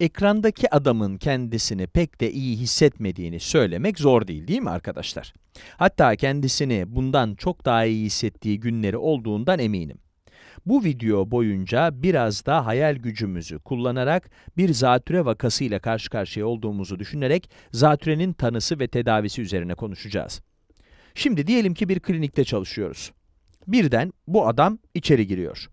ekrandaki adamın kendisini pek de iyi hissetmediğini söylemek zor değil değil mi arkadaşlar? Hatta kendisini bundan çok daha iyi hissettiği günleri olduğundan eminim. Bu video boyunca biraz da hayal gücümüzü kullanarak bir zatüre vakasıyla karşı karşıya olduğumuzu düşünerek zatürenin tanısı ve tedavisi üzerine konuşacağız. Şimdi diyelim ki bir klinikte çalışıyoruz. Birden bu adam içeri giriyor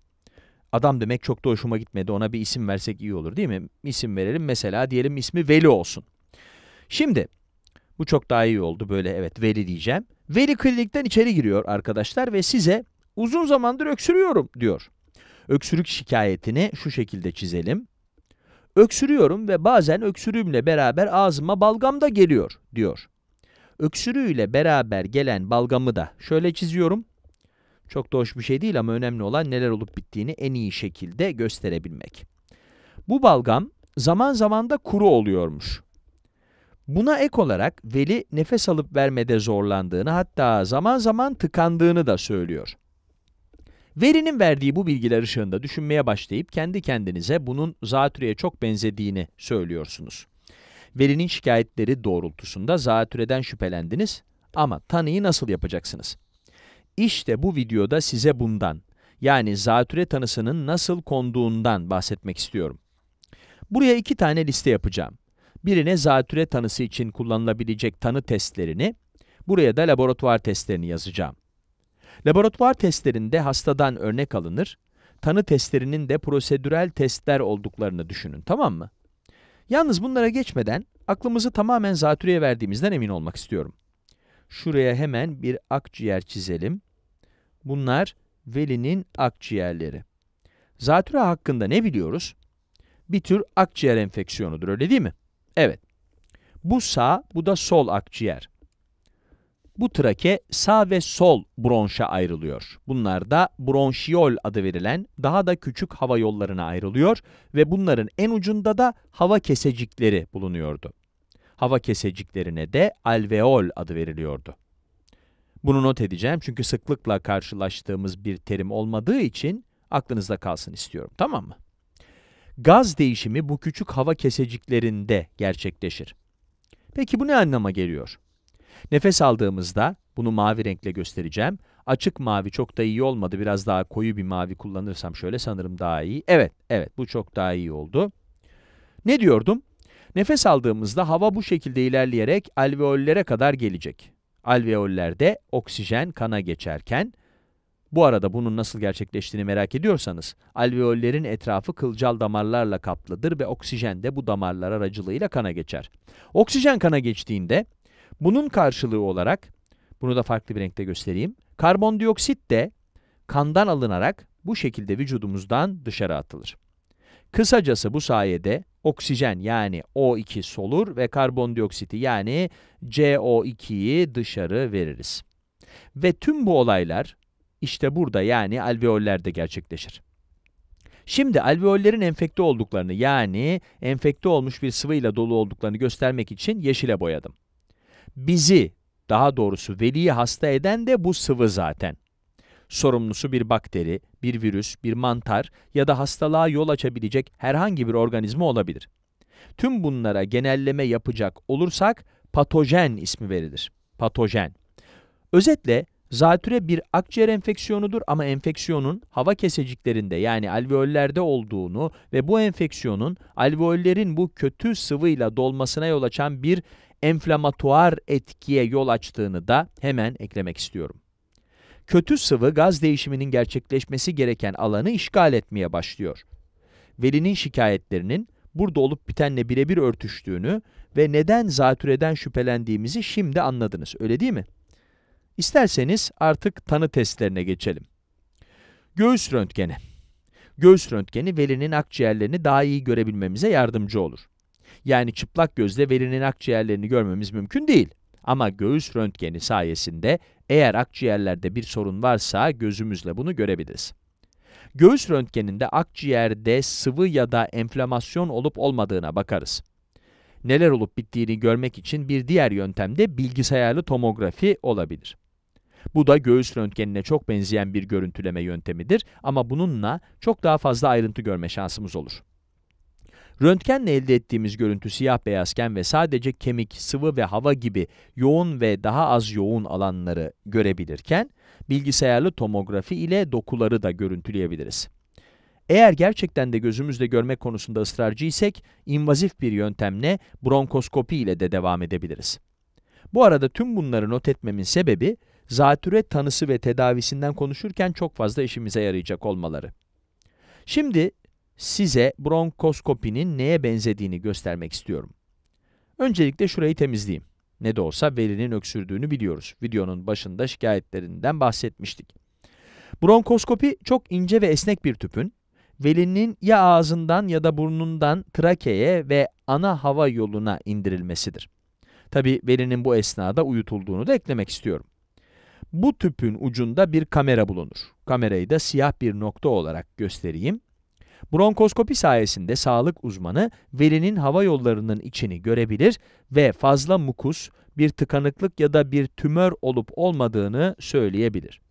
adam demek çok da hoşuma gitmedi. Ona bir isim versek iyi olur değil mi? İsim verelim mesela diyelim ismi Veli olsun. Şimdi bu çok daha iyi oldu böyle evet Veli diyeceğim. Veli klinikten içeri giriyor arkadaşlar ve size uzun zamandır öksürüyorum diyor. Öksürük şikayetini şu şekilde çizelim. Öksürüyorum ve bazen öksürüğümle beraber ağzıma balgam da geliyor diyor. Öksürüğüyle beraber gelen balgamı da şöyle çiziyorum. Çok da hoş bir şey değil ama önemli olan neler olup bittiğini en iyi şekilde gösterebilmek. Bu balgam zaman zaman da kuru oluyormuş. Buna ek olarak Veli nefes alıp vermede zorlandığını hatta zaman zaman tıkandığını da söylüyor. Veri'nin verdiği bu bilgiler ışığında düşünmeye başlayıp kendi kendinize bunun zatüreye çok benzediğini söylüyorsunuz. Veri'nin şikayetleri doğrultusunda zatüreden şüphelendiniz ama tanıyı nasıl yapacaksınız? İşte bu videoda size bundan, yani zatüre tanısının nasıl konduğundan bahsetmek istiyorum. Buraya iki tane liste yapacağım. Birine zatüre tanısı için kullanılabilecek tanı testlerini, buraya da laboratuvar testlerini yazacağım. Laboratuvar testlerinde hastadan örnek alınır, tanı testlerinin de prosedürel testler olduklarını düşünün, tamam mı? Yalnız bunlara geçmeden aklımızı tamamen zatüreye verdiğimizden emin olmak istiyorum. Şuraya hemen bir akciğer çizelim. Bunlar velinin akciğerleri. Zatüre hakkında ne biliyoruz? Bir tür akciğer enfeksiyonudur öyle değil mi? Evet. Bu sağ, bu da sol akciğer. Bu trake sağ ve sol bronşa ayrılıyor. Bunlar da bronşiyol adı verilen daha da küçük hava yollarına ayrılıyor ve bunların en ucunda da hava kesecikleri bulunuyordu. Hava keseciklerine de alveol adı veriliyordu. Bunu not edeceğim çünkü sıklıkla karşılaştığımız bir terim olmadığı için aklınızda kalsın istiyorum, tamam mı? Gaz değişimi bu küçük hava keseciklerinde gerçekleşir. Peki bu ne anlama geliyor? Nefes aldığımızda, bunu mavi renkle göstereceğim. Açık mavi çok da iyi olmadı. Biraz daha koyu bir mavi kullanırsam şöyle sanırım daha iyi. Evet, evet bu çok daha iyi oldu. Ne diyordum? Nefes aldığımızda hava bu şekilde ilerleyerek alveollere kadar gelecek. Alveollerde oksijen kana geçerken, bu arada bunun nasıl gerçekleştiğini merak ediyorsanız, alveollerin etrafı kılcal damarlarla kaplıdır ve oksijen de bu damarlar aracılığıyla kana geçer. Oksijen kana geçtiğinde, bunun karşılığı olarak, bunu da farklı bir renkte göstereyim, karbondioksit de kandan alınarak bu şekilde vücudumuzdan dışarı atılır. Kısacası bu sayede oksijen yani O2 solur ve karbondioksiti yani CO2'yi dışarı veririz. Ve tüm bu olaylar işte burada yani alveollerde gerçekleşir. Şimdi alveollerin enfekte olduklarını yani enfekte olmuş bir sıvıyla dolu olduklarını göstermek için yeşile boyadım. Bizi, daha doğrusu veliyi hasta eden de bu sıvı zaten. Sorumlusu bir bakteri, bir virüs, bir mantar ya da hastalığa yol açabilecek herhangi bir organizma olabilir. Tüm bunlara genelleme yapacak olursak patojen ismi verilir. Patojen. Özetle zatüre bir akciğer enfeksiyonudur ama enfeksiyonun hava keseciklerinde yani alveollerde olduğunu ve bu enfeksiyonun alveollerin bu kötü sıvıyla dolmasına yol açan bir enflamatuar etkiye yol açtığını da hemen eklemek istiyorum kötü sıvı gaz değişiminin gerçekleşmesi gereken alanı işgal etmeye başlıyor. Veli'nin şikayetlerinin burada olup bitenle birebir örtüştüğünü ve neden zatürreden şüphelendiğimizi şimdi anladınız, öyle değil mi? İsterseniz artık tanı testlerine geçelim. Göğüs röntgeni. Göğüs röntgeni velinin akciğerlerini daha iyi görebilmemize yardımcı olur. Yani çıplak gözle velinin akciğerlerini görmemiz mümkün değil. Ama göğüs röntgeni sayesinde eğer akciğerlerde bir sorun varsa gözümüzle bunu görebiliriz. Göğüs röntgeninde akciğerde sıvı ya da enflamasyon olup olmadığına bakarız. Neler olup bittiğini görmek için bir diğer yöntem de bilgisayarlı tomografi olabilir. Bu da göğüs röntgenine çok benzeyen bir görüntüleme yöntemidir ama bununla çok daha fazla ayrıntı görme şansımız olur. Röntgenle elde ettiğimiz görüntü siyah beyazken ve sadece kemik, sıvı ve hava gibi yoğun ve daha az yoğun alanları görebilirken, bilgisayarlı tomografi ile dokuları da görüntüleyebiliriz. Eğer gerçekten de gözümüzle görme konusunda ısrarcı isek, invazif bir yöntemle bronkoskopi ile de devam edebiliriz. Bu arada tüm bunları not etmemin sebebi, zatüre tanısı ve tedavisinden konuşurken çok fazla işimize yarayacak olmaları. Şimdi size bronkoskopinin neye benzediğini göstermek istiyorum. Öncelikle şurayı temizleyeyim. Ne de olsa verinin öksürdüğünü biliyoruz. Videonun başında şikayetlerinden bahsetmiştik. Bronkoskopi çok ince ve esnek bir tüpün, velinin ya ağzından ya da burnundan trakeye ve ana hava yoluna indirilmesidir. Tabi velinin bu esnada uyutulduğunu da eklemek istiyorum. Bu tüpün ucunda bir kamera bulunur. Kamerayı da siyah bir nokta olarak göstereyim. Bronkoskopi sayesinde sağlık uzmanı verinin hava yollarının içini görebilir ve fazla mukus, bir tıkanıklık ya da bir tümör olup olmadığını söyleyebilir.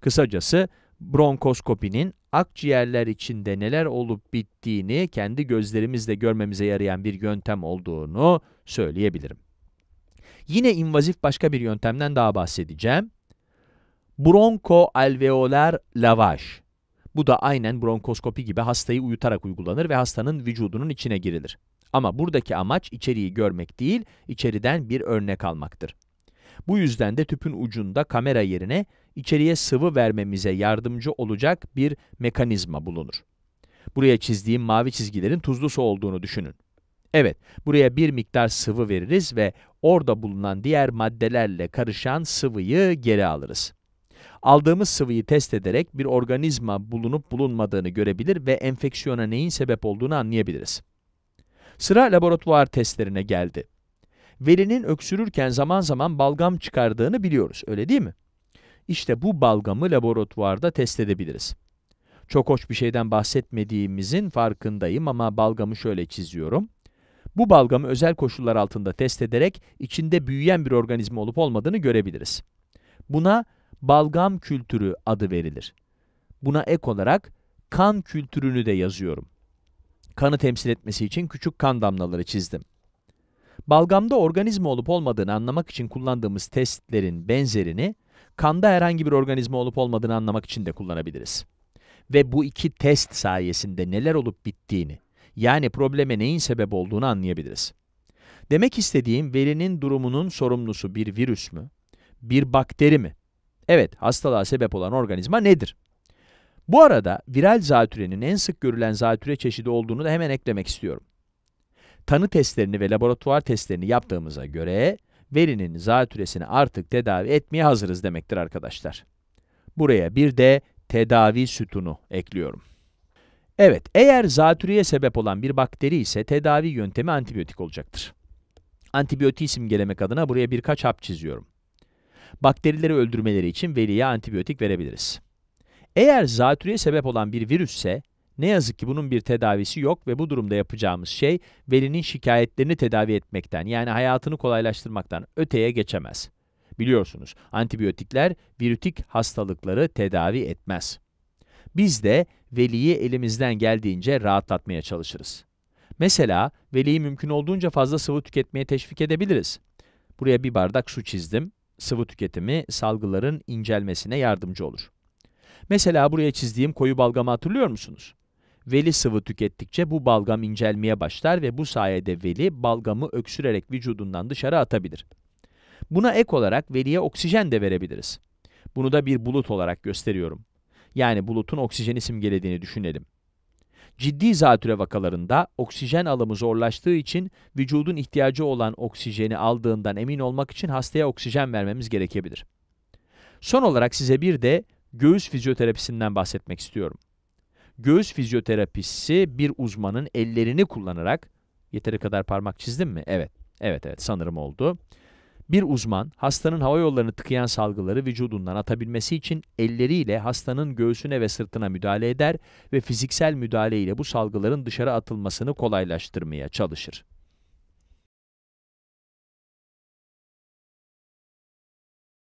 Kısacası bronkoskopinin akciğerler içinde neler olup bittiğini kendi gözlerimizle görmemize yarayan bir yöntem olduğunu söyleyebilirim. Yine invazif başka bir yöntemden daha bahsedeceğim. Bronkoalveolar lavaj bu da aynen bronkoskopi gibi hastayı uyutarak uygulanır ve hastanın vücudunun içine girilir. Ama buradaki amaç içeriği görmek değil, içeriden bir örnek almaktır. Bu yüzden de tüpün ucunda kamera yerine içeriye sıvı vermemize yardımcı olacak bir mekanizma bulunur. Buraya çizdiğim mavi çizgilerin tuzlu su olduğunu düşünün. Evet, buraya bir miktar sıvı veririz ve orada bulunan diğer maddelerle karışan sıvıyı geri alırız. Aldığımız sıvıyı test ederek bir organizma bulunup bulunmadığını görebilir ve enfeksiyona neyin sebep olduğunu anlayabiliriz. Sıra laboratuvar testlerine geldi. Verinin öksürürken zaman zaman balgam çıkardığını biliyoruz, öyle değil mi? İşte bu balgamı laboratuvarda test edebiliriz. Çok hoş bir şeyden bahsetmediğimizin farkındayım ama balgamı şöyle çiziyorum. Bu balgamı özel koşullar altında test ederek içinde büyüyen bir organizma olup olmadığını görebiliriz. Buna balgam kültürü adı verilir. Buna ek olarak kan kültürünü de yazıyorum. Kanı temsil etmesi için küçük kan damlaları çizdim. Balgamda organizma olup olmadığını anlamak için kullandığımız testlerin benzerini kanda herhangi bir organizma olup olmadığını anlamak için de kullanabiliriz. Ve bu iki test sayesinde neler olup bittiğini, yani probleme neyin sebep olduğunu anlayabiliriz. Demek istediğim verinin durumunun sorumlusu bir virüs mü, bir bakteri mi Evet, hastalığa sebep olan organizma nedir? Bu arada viral zatürenin en sık görülen zatüre çeşidi olduğunu da hemen eklemek istiyorum. Tanı testlerini ve laboratuvar testlerini yaptığımıza göre verinin zatüresini artık tedavi etmeye hazırız demektir arkadaşlar. Buraya bir de tedavi sütunu ekliyorum. Evet, eğer zatüreye sebep olan bir bakteri ise tedavi yöntemi antibiyotik olacaktır. Antibiyotik simgelemek adına buraya birkaç hap çiziyorum bakterileri öldürmeleri için veliye antibiyotik verebiliriz. Eğer zatürreye sebep olan bir virüsse, ne yazık ki bunun bir tedavisi yok ve bu durumda yapacağımız şey velinin şikayetlerini tedavi etmekten yani hayatını kolaylaştırmaktan öteye geçemez. Biliyorsunuz antibiyotikler virütik hastalıkları tedavi etmez. Biz de veliyi elimizden geldiğince rahatlatmaya çalışırız. Mesela veliyi mümkün olduğunca fazla sıvı tüketmeye teşvik edebiliriz. Buraya bir bardak su çizdim sıvı tüketimi salgıların incelmesine yardımcı olur. Mesela buraya çizdiğim koyu balgamı hatırlıyor musunuz? Veli sıvı tükettikçe bu balgam incelmeye başlar ve bu sayede veli balgamı öksürerek vücudundan dışarı atabilir. Buna ek olarak veliye oksijen de verebiliriz. Bunu da bir bulut olarak gösteriyorum. Yani bulutun oksijeni simgelediğini düşünelim. Ciddi zatüre vakalarında oksijen alımı zorlaştığı için vücudun ihtiyacı olan oksijeni aldığından emin olmak için hastaya oksijen vermemiz gerekebilir. Son olarak size bir de göğüs fizyoterapisinden bahsetmek istiyorum. Göğüs fizyoterapisi bir uzmanın ellerini kullanarak yeteri kadar parmak çizdim mi? Evet. Evet evet sanırım oldu. Bir uzman hastanın hava yollarını tıkayan salgıları vücudundan atabilmesi için elleriyle hastanın göğsüne ve sırtına müdahale eder ve fiziksel müdahale ile bu salgıların dışarı atılmasını kolaylaştırmaya çalışır.